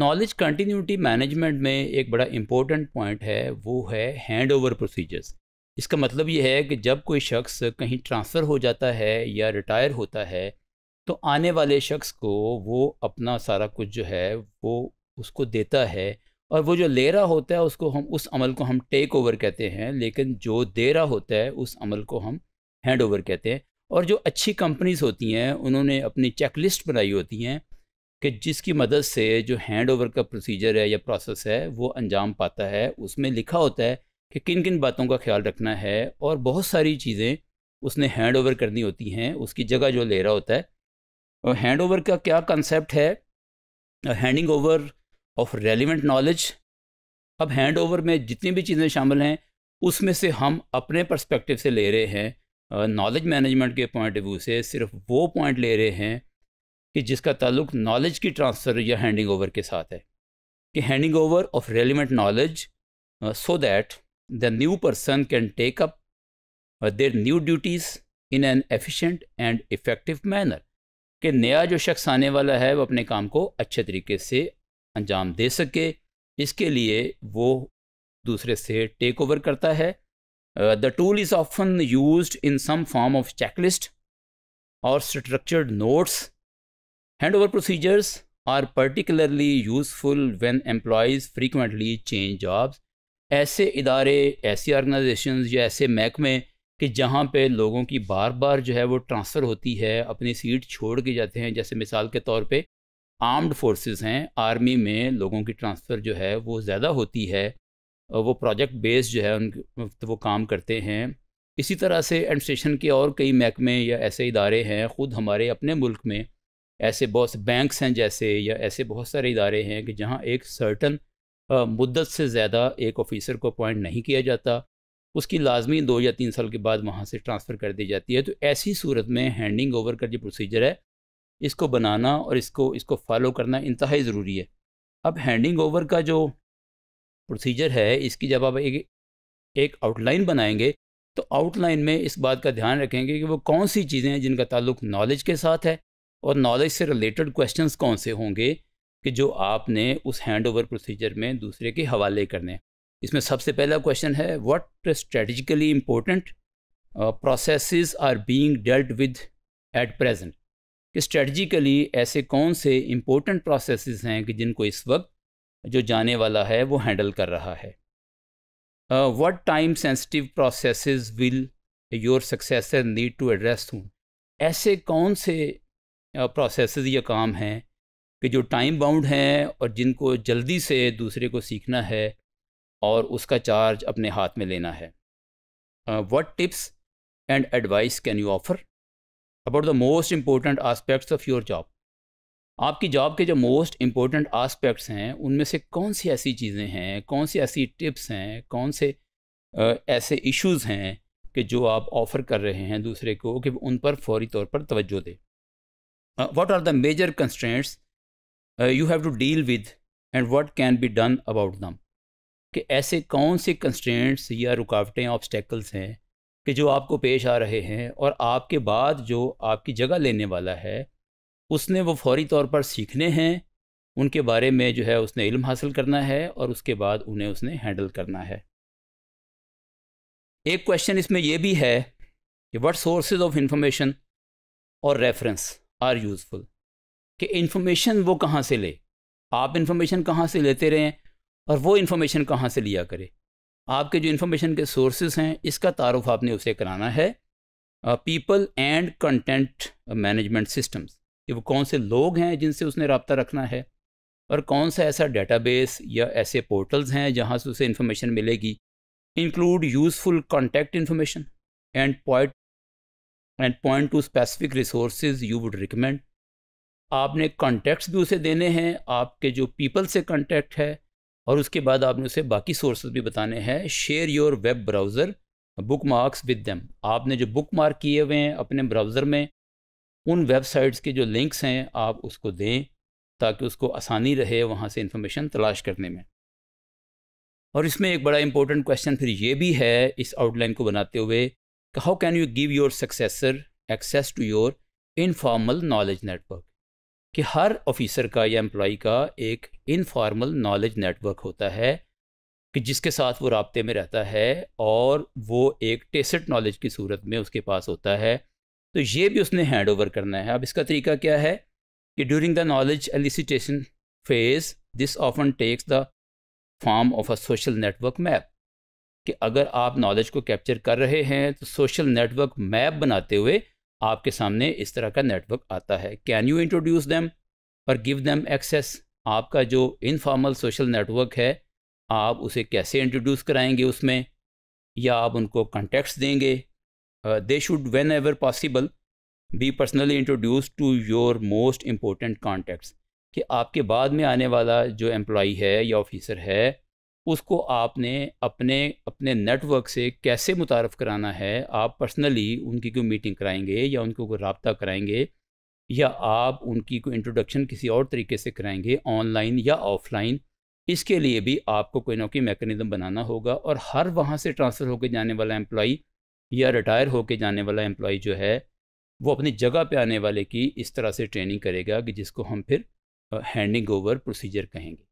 Knowledge continuity management में एक बड़ा इंपॉर्टेंट पॉइंट है वो है हैंड ओवर प्रोसीजर्स इसका मतलब ये है कि जब कोई शख्स कहीं ट्रांसफ़र हो जाता है या रिटायर होता है तो आने वाले शख्स को वो अपना सारा कुछ जो है वो उसको देता है और वो जो ले रहा होता है उसको हम उस अमल को हम टेक ओवर कहते हैं लेकिन जो दे रहा होता है उस अमल को हम हैंड ओवर कहते हैं और जो अच्छी कंपनीज होती हैं उन्होंने अपनी चेक लिस्ट बनाई होती हैं कि जिसकी मदद से जो हैंड ओवर का प्रोसीजर है या प्रोसेस है वो अंजाम पाता है उसमें लिखा होता है कि किन किन बातों का ख्याल रखना है और बहुत सारी चीज़ें उसने हैंड ओवर करनी होती हैं उसकी जगह जो ले रहा होता है और हैंड ओवर का क्या कंसेप्ट है handing over of relevant knowledge अब हैंड ओवर में जितनी भी चीज़ें शामिल हैं उसमें से हम अपने पर्सपेक्टिव से ले रहे हैं नॉलेज मैनेजमेंट के पॉइंट ऑफ व्यू से सिर्फ वो पॉइंट ले रहे हैं कि जिसका ताल्लुक नॉलेज की ट्रांसफ़र या हैंडिंग ओवर के साथ है कि handing over of relevant knowledge so that the new person can take up their new duties in an efficient and effective manner कि नया जो शख्स आने वाला है वो अपने काम को अच्छे तरीके से अंजाम दे सके इसके लिए वो दूसरे से टेक ओवर करता है the tool is often use in some form of checklist और structured notes Handover procedures are particularly useful when employees frequently change jobs. ऐसे इदारे ऐसी ऑर्गेनाइजेशन या ऐसे महकमे कि जहाँ पे लोगों की बार बार जो है वो ट्रांसफ़र होती है अपनी सीट छोड़ के जाते हैं जैसे मिसाल के तौर पे आर्म्ड फोर्सेस हैं आर्मी में लोगों की ट्रांसफ़र जो है वो ज़्यादा होती है वो प्रोजेक्ट बेस्ड जो है उन तो वो काम करते हैं इसी तरह से एडमिनिस्ट्रेशन के और कई महकमे या ऐसे इदारे हैं ख़ुद हमारे अपने मुल्क में ऐसे बहुत से बैंक्स हैं जैसे या ऐसे बहुत सारे इदारे हैं कि जहाँ एक सर्टन मुद्दत से ज़्यादा एक ऑफिसर को अपॉइंट नहीं किया जाता उसकी लाजमी दो या तीन साल के बाद वहाँ से ट्रांसफ़र कर दी जाती है तो ऐसी सूरत में हैंडिंग ओवर का जो प्रोसीजर है इसको बनाना और इसको इसको फॉलो करना इंतहाई ज़रूरी है अब हैंडिंग ओवर का जो प्रोसीजर है इसकी जब आप एक एक आउटलाइन बनाएंगे तो आउटलाइन में इस बात का ध्यान रखेंगे कि वो कौन सी चीज़ें हैं जिनका ताल्लुक नॉलेज के साथ है और नॉलेज से रिलेटेड क्वेश्चंस कौन से होंगे कि जो आपने उस हैंड ओवर प्रोसीजर में दूसरे के हवाले करने इसमें सबसे पहला क्वेश्चन है what strategically important process are being dealt with at present कि स्ट्रेटजिकली ऐसे कौन से इम्पोर्टेंट प्रोसेस हैं कि जिनको इस वक्त जो जाने वाला है वो हैंडल कर रहा है what time sensitive process will your successor need to address हूँ ऐसे कौन से प्रोसेस या काम हैं कि जो टाइम बाउंड हैं और जिनको जल्दी से दूसरे को सीखना है और उसका चार्ज अपने हाथ में लेना है what tips and advice can you offer about the most important aspects of your job आपकी जॉब के जो मोस्ट इम्पोर्टेंट आस्पेक्ट्स हैं उनमें से कौन सी ऐसी चीज़ें हैं कौन सी ऐसी टिप्स हैं कौन से ऐसे इश्यूज हैं कि जो आप ऑफ़र कर रहे हैं दूसरे को कि उन पर फौरी तौर पर तवज्जो दे uh, what are the major constraints uh, you have to deal with and what can be done about them कि ऐसे कौन से कंस्ट्रेंट्स या रुकावटें ऑब्स्टेकल्स हैं कि जो आपको पेश आ रहे हैं और आपके बाद जो आपकी जगह लेने वाला है उसने वो फौरी तौर पर सीखने हैं उनके बारे में जो है उसने इल्म हासिल करना है और उसके बाद उन्हें उसने हैंडल करना है एक क्वेश्चन इसमें यह भी है कि व्हाट सोर्सेज ऑफ इंफॉर्मेशन और रेफरेंस आर यूज़फुल कि इन्फॉर्मेशन वो कहाँ से ले आप इन्फॉर्मेशन कहाँ से लेते रहें और वो इन्फॉर्मेशन कहाँ से लिया करें आपके जो इन्फॉर्मेशन के सोर्सेज हैं इसका तारफ़ आपने उसे कराना है people and content management systems कि वो कौन से लोग हैं जिनसे उसने रबता रखना है और कौन सा ऐसा डेटाबेस या ऐसे पोर्टल्स हैं जहाँ से उसे इन्फॉर्मेशन मिलेगी include useful contact information and point and point to specific resource you would recommend आपने कॉन्टैक्ट्स भी उसे देने हैं आपके जो पीपल से कॉन्टैक्ट है और उसके बाद आपने उसे बाकी सोर्सेज भी बताने हैं share your web browser bookmarks with them आपने जो बुक मार्क किए हुए हैं अपने ब्राउज़र में उन वेबसाइट्स के जो लिंक्स हैं आप उसको दें ताकि उसको आसानी रहे वहाँ से इंफॉर्मेशन तलाश करने में और इसमें एक बड़ा इंपॉर्टेंट क्वेश्चन फिर ये भी है इस आउटलाइन को बनाते हुए how can you give your successor access to your informal knowledge network कि हर ऑफिसर का या एम्प्लॉय का एक इनफॉर्मल नॉलेज नेटवर्क होता है कि जिसके साथ वो रबते में रहता है और वो एक टेसड नॉलेज की सूरत में उसके पास होता है तो ये भी उसने हैंड ओवर करना है अब इसका तरीका क्या है कि during the knowledge elicitation phase this often takes the form of a social network map कि अगर आप नॉलेज को कैप्चर कर रहे हैं तो सोशल नेटवर्क मैप बनाते हुए आपके सामने इस तरह का नेटवर्क आता है कैन यू इंट्रोड्यूस दैम और गिव दैम एक्सेस आपका जो इनफॉर्मल सोशल नेटवर्क है आप उसे कैसे इंट्रोड्यूस कराएंगे उसमें या आप उनको कॉन्टैक्ट्स देंगे they should whenever possible be personally introduce to your most important contacts कि आपके बाद में आने वाला जो एम्प्लॉ है या ऑफिसर है उसको आपने अपने अपने नेटवर्क से कैसे मुतारफ़ कराना है आप पर्सनली उनकी कोई मीटिंग कराएंगे या उनको कोई रबता कराएंगे या आप उनकी कोई इंट्रोडक्शन किसी और तरीके से कराएंगे ऑनलाइन या ऑफलाइन इसके लिए भी आपको कोई ना कोई मेकनिज़म बनाना होगा और हर वहाँ से ट्रांसफ़र होकर जाने वाला एम्प्लॉई या रिटायर होकर जाने वाला एम्प्लॉई जो है वो अपनी जगह पे आने वाले की इस तरह से ट्रेनिंग करेगा कि जिसको हम फिर हैंडिंग ओवर प्रोसीजर कहेंगे